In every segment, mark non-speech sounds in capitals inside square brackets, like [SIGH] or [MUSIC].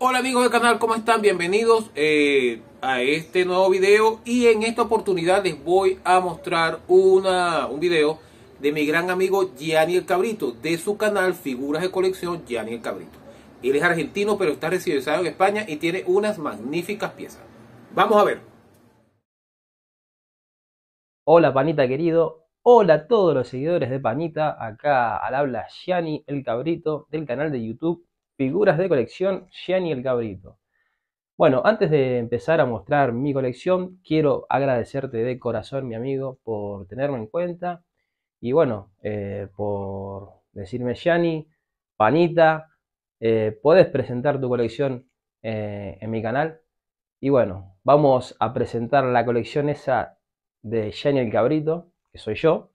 Hola amigos del canal, ¿cómo están? Bienvenidos eh, a este nuevo video y en esta oportunidad les voy a mostrar una, un video de mi gran amigo Gianni el Cabrito, de su canal Figuras de Colección Gianni el Cabrito. Él es argentino pero está residenciado en España y tiene unas magníficas piezas. Vamos a ver. Hola panita querido, hola a todos los seguidores de panita, acá al habla Gianni el Cabrito del canal de YouTube Figuras de colección Jenny el Cabrito. Bueno, antes de empezar a mostrar mi colección, quiero agradecerte de corazón, mi amigo, por tenerme en cuenta. Y bueno, eh, por decirme Jenny, Panita, eh, puedes presentar tu colección eh, en mi canal. Y bueno, vamos a presentar la colección esa de Jenny el Cabrito, que soy yo.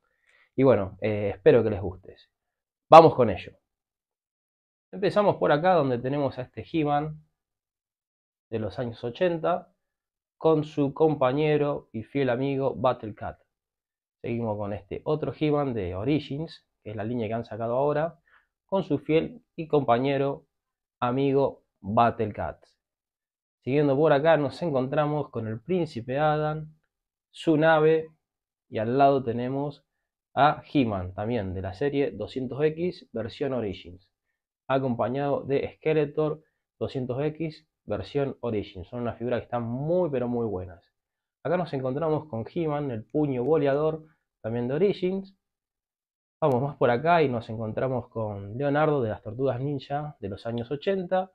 Y bueno, espero que les guste. Vamos con ello. Empezamos por acá donde tenemos a este He-Man de los años 80 con su compañero y fiel amigo Battle Cat. Seguimos con este otro He-Man de Origins, que es la línea que han sacado ahora, con su fiel y compañero amigo Battle Cat. Siguiendo por acá nos encontramos con el príncipe Adam, su nave y al lado tenemos a He-Man también de la serie 200X versión Origins acompañado de Skeletor 200X versión Origins Son unas figuras que están muy pero muy buenas. Acá nos encontramos con He-Man, el puño goleador también de Origins. Vamos más por acá y nos encontramos con Leonardo de las Tortugas Ninja de los años 80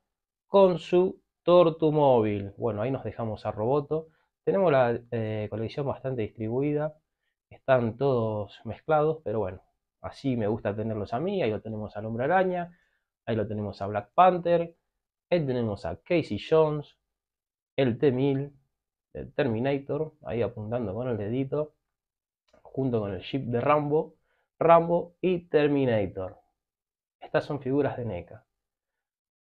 con su Tortu móvil. Bueno, ahí nos dejamos a Roboto. Tenemos la eh, colección bastante distribuida. Están todos mezclados, pero bueno, así me gusta tenerlos a mí. Ahí lo tenemos al Hombre Araña, Ahí lo tenemos a Black Panther. Ahí tenemos a Casey Jones. El T-1000. El Terminator. Ahí apuntando con el dedito. Junto con el chip de Rambo. Rambo y Terminator. Estas son figuras de NECA.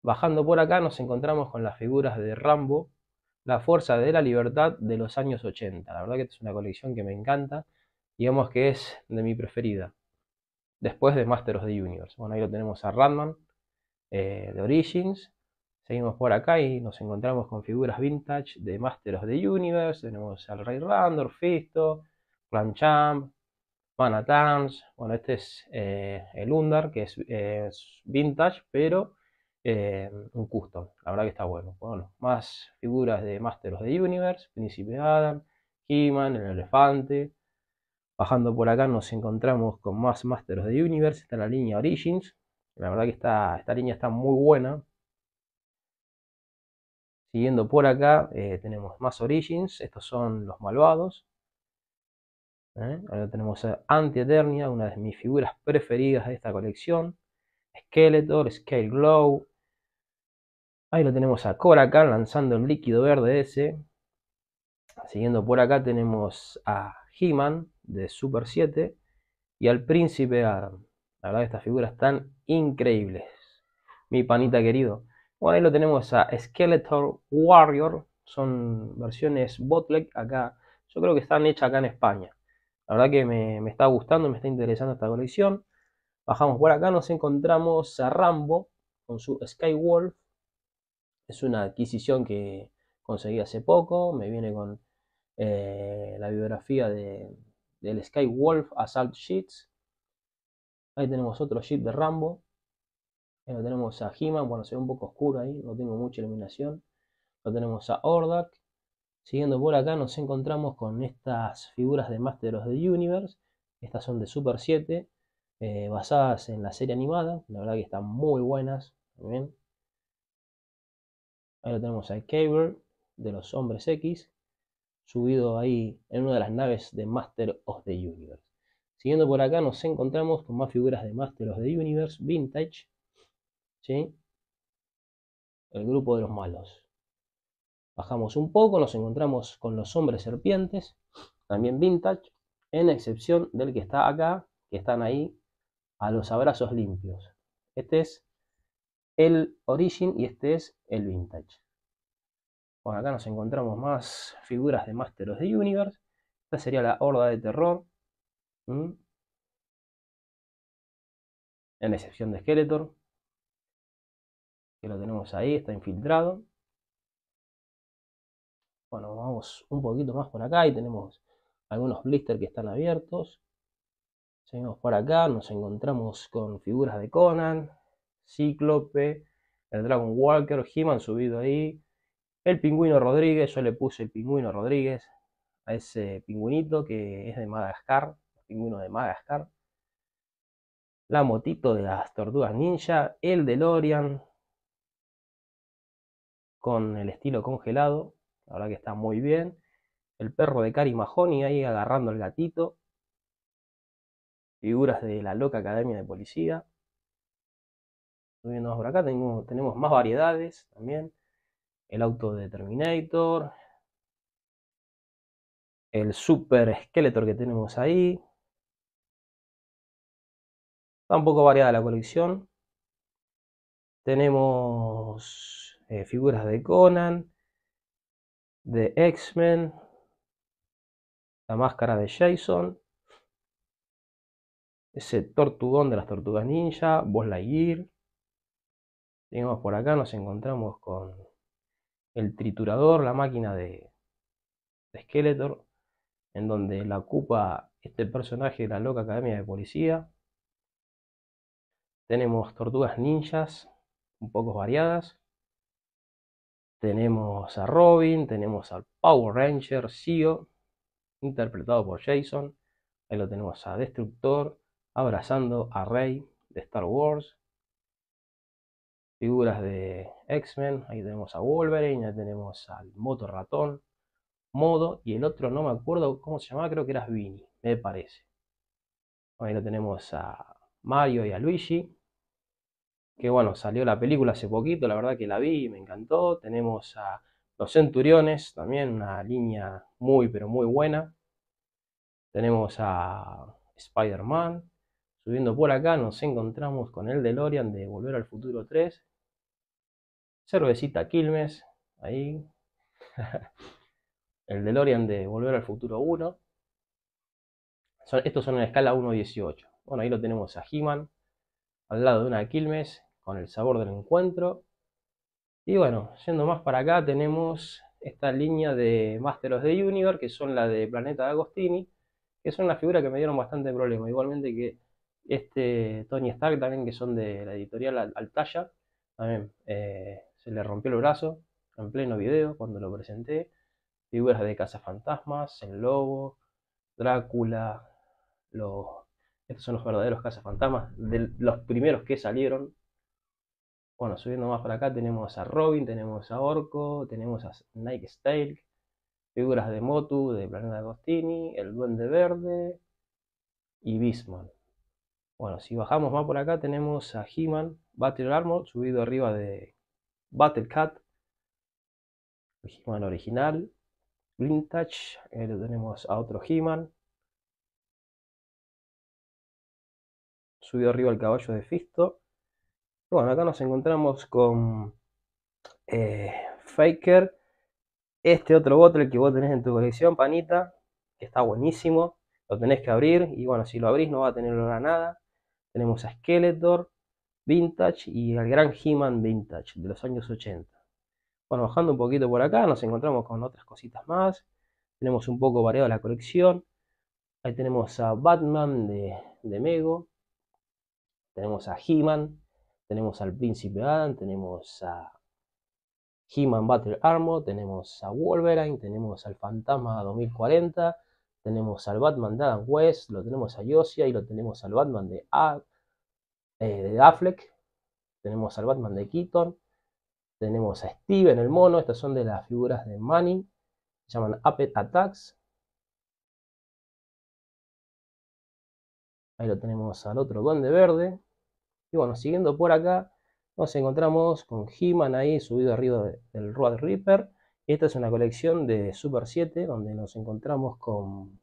Bajando por acá nos encontramos con las figuras de Rambo, La Fuerza de la Libertad de los años 80. La verdad que esta es una colección que me encanta, digamos que es de mi preferida, después de Master of the Universe. Bueno, ahí lo tenemos a Ratman, eh, de Origins. Seguimos por acá y nos encontramos con figuras vintage de masters of the Universe. Tenemos al Rey Randor, Fisto, Clanchamp, Manatans. Bueno, este es eh, el Undar, que es, vintage, pero eh, un custom. La verdad que está bueno. Bueno, más figuras de Masters de the Universe, Príncipe Adam, He-Man, el elefante. Bajando por acá nos encontramos con más Masters de the Universe. Está la línea Origins, la verdad que esta línea está muy buena. Siguiendo por acá, eh, tenemos más Origins. Estos son los malvados. ¿eh? Ahora tenemos a Anti-Eternia. una de mis figuras preferidas de esta colección. Skeletor, Scale Glow. Ahí lo tenemos a Cobra lanzando el líquido verde ese. Siguiendo por acá tenemos a He-Man de Super 7 y al príncipe a la verdad estas figuras están increíbles. Mi panita querido. Bueno, ahí lo tenemos a Skeletor Warrior. Son versiones botleg acá. Yo creo que están hechas acá en España. La verdad que me, está gustando, me está interesando esta colección. Bajamos por acá, nos encontramos a Rambo con su Skywolf. Es una adquisición que conseguí hace poco. Me viene con eh, la biografía del Sky Skywolf Assault Sheets. Ahí tenemos otro Jeep de Rambo. Ahí lo tenemos a Hima. Bueno, se ve un poco oscuro ahí. No tengo mucha iluminación. Lo tenemos a Ordak. Siguiendo por acá nos encontramos con estas figuras de Master of the Universe. Estas son de Super 7. Eh, basadas en la serie animada. La verdad que están muy buenas. También. Ahí lo tenemos a Cable de los Hombres X. Subido ahí en una de las naves de Master of the Universe. Siguiendo por acá nos encontramos con más figuras de Másteros de Universe, Vintage, ¿sí? el grupo de los malos. Bajamos un poco, nos encontramos con los hombres serpientes, también Vintage, en excepción del que está acá, que están ahí a los abrazos limpios. Este es el Origin y este es el Vintage. Por acá nos encontramos más figuras de Másteros de Universe. Esta sería la Horda de Terror. ¿Mm? En excepción de Skeletor. Que lo tenemos ahí, está infiltrado. Bueno, vamos un poquito más por acá y tenemos algunos blisters que están abiertos. Seguimos por acá, nos encontramos con figuras de Conan, Cíclope, el Dragon Walker, He-Man subido ahí, el Pingüino Rodríguez, yo le puse el Pingüino Rodríguez a ese pingüinito que es de Madagascar, ninguno de Madagascar, la motito de las tortugas ninja, el de Lorian con el estilo congelado, la verdad que está muy bien, el perro de Cari Mahoney ahí agarrando al gatito, figuras de la loca academia de policía. Subiendo por acá tenemos, tenemos más variedades también, el auto de Terminator, el super Skeletor que tenemos ahí, Está variada la colección. Tenemos eh, figuras de Conan, de X-Men, la máscara de Jason, ese tortugón de las tortugas ninja, Boss Lightyear. tenemos por acá, nos encontramos con el triturador, la máquina de, de Skeletor, en donde la ocupa este personaje de la loca academia de policía. Tenemos tortugas ninjas un poco variadas. Tenemos a Robin, tenemos al Power Ranger, Sio, interpretado por Jason. Ahí lo tenemos a Destructor, abrazando a Rey de Star Wars. Figuras de X-Men, ahí tenemos a Wolverine, ahí tenemos al motor Ratón, Modo y el otro no me acuerdo cómo se llamaba, creo que era Vini, me parece. Ahí lo tenemos a Mario y a Luigi. Que bueno, salió la película hace poquito, la verdad que la vi y me encantó. Tenemos a Los Centuriones, también una línea muy, pero muy buena. Tenemos a Spider-Man. Subiendo por acá nos encontramos con el DeLorean de Volver al Futuro 3. Cervecita Quilmes, ahí. [LAUGHS] el DeLorean de Volver al Futuro 1. estos son en la escala 1.18. Bueno, ahí lo tenemos a he al lado de una Quilmes, con el sabor del encuentro. Y bueno, yendo más para acá, tenemos esta línea de Masters de Universe, que son la de Planeta Agostini, que son una figura que me dieron bastante problema. Igualmente que este Tony Stark también, que son de la editorial Altaya, también eh, se le rompió el brazo en pleno video cuando lo presenté. Figuras de Cazafantasmas, El Lobo, Drácula, los estos son los verdaderos cazafantasmas, de los primeros que salieron. Bueno, subiendo más para acá tenemos a Robin, tenemos a Orco, tenemos a Nike Style, figuras de Motu, de Planeta Agostini, el Duende Verde y Bisman. Bueno, si bajamos más por acá tenemos a He-Man, Battle Armor, subido arriba de Battle Cat, He-Man original, Vintage, eh, lo tenemos a otro He-Man, subido arriba el caballo de Fisto. Bueno, acá nos encontramos con eh, Faker, este otro botel que vos tenés en tu colección, panita, que está buenísimo, lo tenés que abrir y bueno, si lo abrís no va a tener lugar nada. Tenemos a Skeletor Vintage y al gran He-Man Vintage de los años 80. Bueno, bajando un poquito por acá, nos encontramos con otras cositas más. Tenemos un poco variado la colección. Ahí tenemos a Batman de, de Mego. Tenemos a He-Man, tenemos al Príncipe Adam, tenemos a He-Man Battle Armor, tenemos a Wolverine, tenemos al Fantasma 2040, tenemos al Batman de Adam West, lo tenemos a Yoshi, y lo tenemos al Batman eh, de, Affleck, tenemos al Batman de Keaton, tenemos a Steven el mono, estas son de las figuras de Manny, se llaman Apet Attacks. Ahí lo tenemos al otro Duende Verde, y bueno, siguiendo por acá, nos encontramos con He-Man ahí subido arriba del Road Reaper. Esta es una colección de Super 7 donde nos encontramos con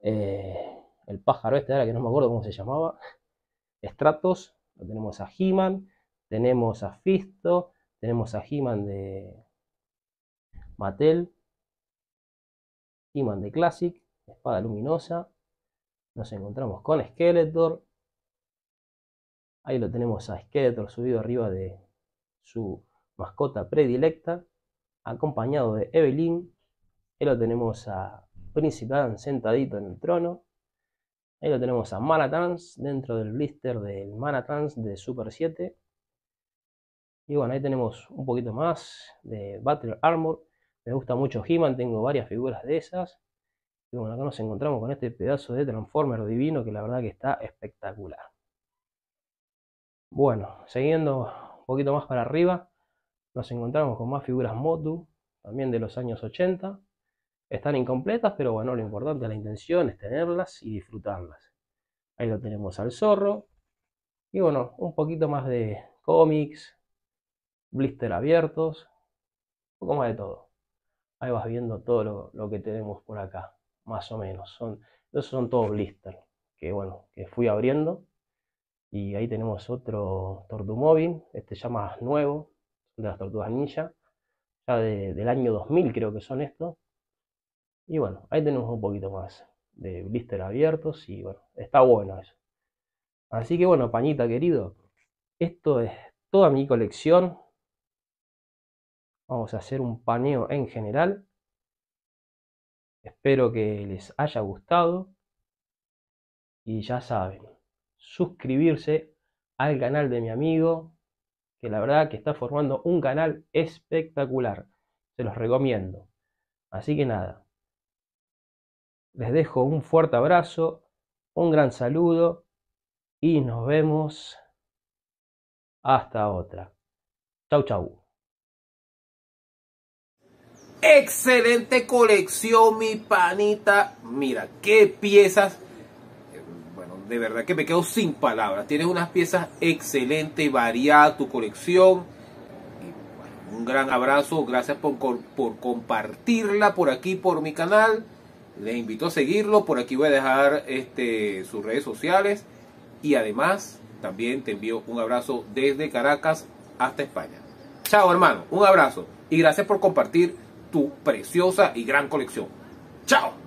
eh, el pájaro este, ahora que no me acuerdo cómo se llamaba. Stratos, lo tenemos a He-Man, tenemos a Fisto, tenemos a He-Man de Mattel, He-Man de Classic, Espada Luminosa. Nos encontramos con Skeletor, Ahí lo tenemos a Skeletor subido arriba de su mascota predilecta, acompañado de Evelyn. Ahí lo tenemos a Príncipe Adam sentadito en el trono. Ahí lo tenemos a Maratans dentro del blister del Manatans de Super 7. Y bueno, ahí tenemos un poquito más de Battle Armor. Me gusta mucho He-Man, tengo varias figuras de esas. Y bueno, acá nos encontramos con este pedazo de Transformer divino que la verdad que está espectacular. Bueno, siguiendo un poquito más para arriba, nos encontramos con más figuras Motu, también de los años 80. Están incompletas, pero bueno, lo importante, la intención es tenerlas y disfrutarlas. Ahí lo tenemos al zorro. Y bueno, un poquito más de cómics, blister abiertos, un poco más de todo. Ahí vas viendo todo lo, que tenemos por acá, más o menos. Son, son todos blister, que bueno, que fui abriendo y ahí tenemos otro móvil este ya más nuevo, de las tortugas ninja, ya del año 2000 creo que son estos. Y bueno, ahí tenemos un poquito más de blister abiertos y bueno, está bueno eso. Así que bueno, pañita querido, esto es toda mi colección. Vamos a hacer un paneo en general. Espero que les haya gustado. Y ya saben, suscribirse al canal de mi amigo, que la verdad que está formando un canal espectacular. Se los recomiendo. Así que nada, les dejo un fuerte abrazo, un gran saludo y nos vemos hasta otra. Chau, chau. Excelente colección, mi panita. Mira, qué piezas de verdad que me quedo sin palabras. Tienes unas piezas excelentes, variada tu colección. un gran abrazo, gracias por, compartirla por aquí, por mi canal. Les invito a seguirlo, por aquí voy a dejar este, sus redes sociales. Y además, también te envío un abrazo desde Caracas hasta España. Chao hermano, un abrazo y gracias por compartir tu preciosa y gran colección. Chao.